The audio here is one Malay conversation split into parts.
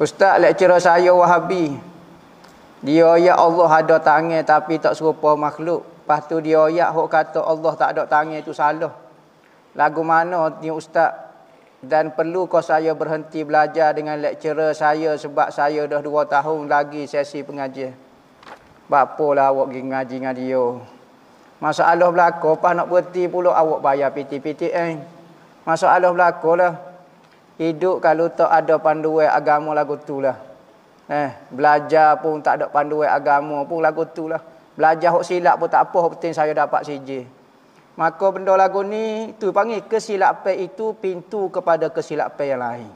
Ustaz lecturer saya Wahabi. Dia ayat Allah ada tangan tapi tak serupa makhluk. Lepas tu dia ayat hok kata Allah tak ada tangan itu salah. Lagu mana ni ustaz? Dan perlu kau saya berhenti belajar dengan lecturer saya sebab saya dah dua tahun lagi sesi pengajian. Bapalah awak pergi ngaji dengan dia. Masalah belakang, pas nak berhenti pula awak bayar PTPTN. Eh? Masalah belakang lah. Hidup kalau tak ada panduan agama lagu tu lah. Eh, belajar pun tak ada panduan agama pun lagu tu lah. Belajar hok silap pun tak apa, hok penting saya dapat CJ. Maka benda lagu ni, tu panggil kesilapan itu pintu kepada kesilapan yang lain.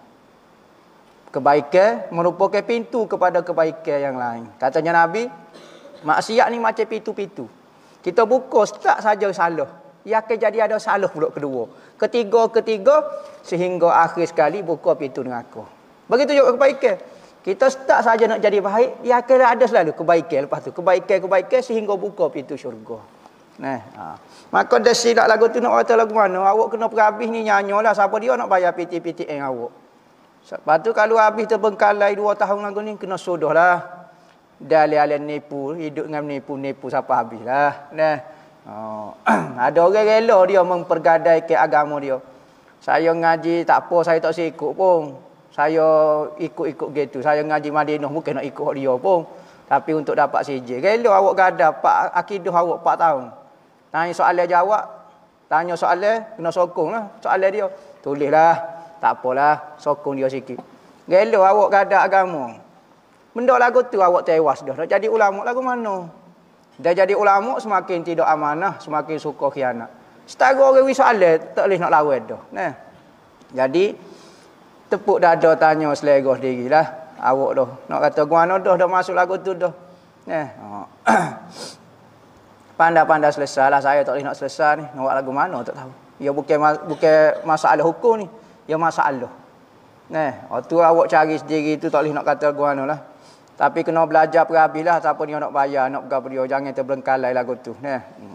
Kebaikan merupakan pintu kepada kebaikan yang lain. Katanya Nabi, maksiat ni macam pintu-pintu. Kita buka, start saja salah. Yakin jadi ada salah pulak kedua. Ketiga, ketiga. Sehingga akhir sekali buka pintu dengan aku. Begitu juga kebaikan. Kita start saja nak jadi baik. Yakin lah ada selalu kebaikan lepas tu. Kebaikan, kebaikan. Sehingga buka pintu syurga. Nah, ha. Maka dah silap lagu tu nak kata lagu mana. Awak kena perhabis ni nyanyolah. Siapa dia nak bayar piti-piti yang awak. Lepas tu kalau habis terbengkalai dua tahun lagu ni. Kena sodoh lah. Dah alih nipu. Hidup dengan nipu-nipu. Siapa habis lah. Nah. Oh, ada orang rela dia mempergadai ke agama dia. Saya ngaji tak apa, saya tak usah ikut pun. Saya ikut-ikut gitu. Saya ngaji Madinah mungkin nak ikut dia pun. Tapi untuk dapat CJ. Rela kan awak gadah, Pak akidah awak 4 tahun. Tanya soalan jawab. Tanya soalan, kena sokong lah soalan dia. Tulislah, tak apalah, sokong dia sikit. Rela kan awak gadah agama. Benda lagu tu awak tewas dah. Nak jadi ulama lagu mana? Dia jadi ulama semakin tidak amanah, semakin suka khianat. Setara orang wisalah tak boleh nak lawan dah. Nah. Jadi tepuk dada tanya selera dirilah awak dah. Nak kata gua anu dah dah masuk lagu tu dah. Nah. Oh. Pandai-pandai selesai lah saya tak boleh nak selesai ni. Nak buat lagu mana tak tahu. Ya bukan bukan masalah hukum ni. Ya masalah. Nah, waktu oh, awak cari sendiri tu tak boleh nak kata gua anu lah. Tapi kena belajar perhabilah siapa dia nak bayar, nak pegang beliau. Jangan terbelengkalai lagu tu. Nah. Hmm.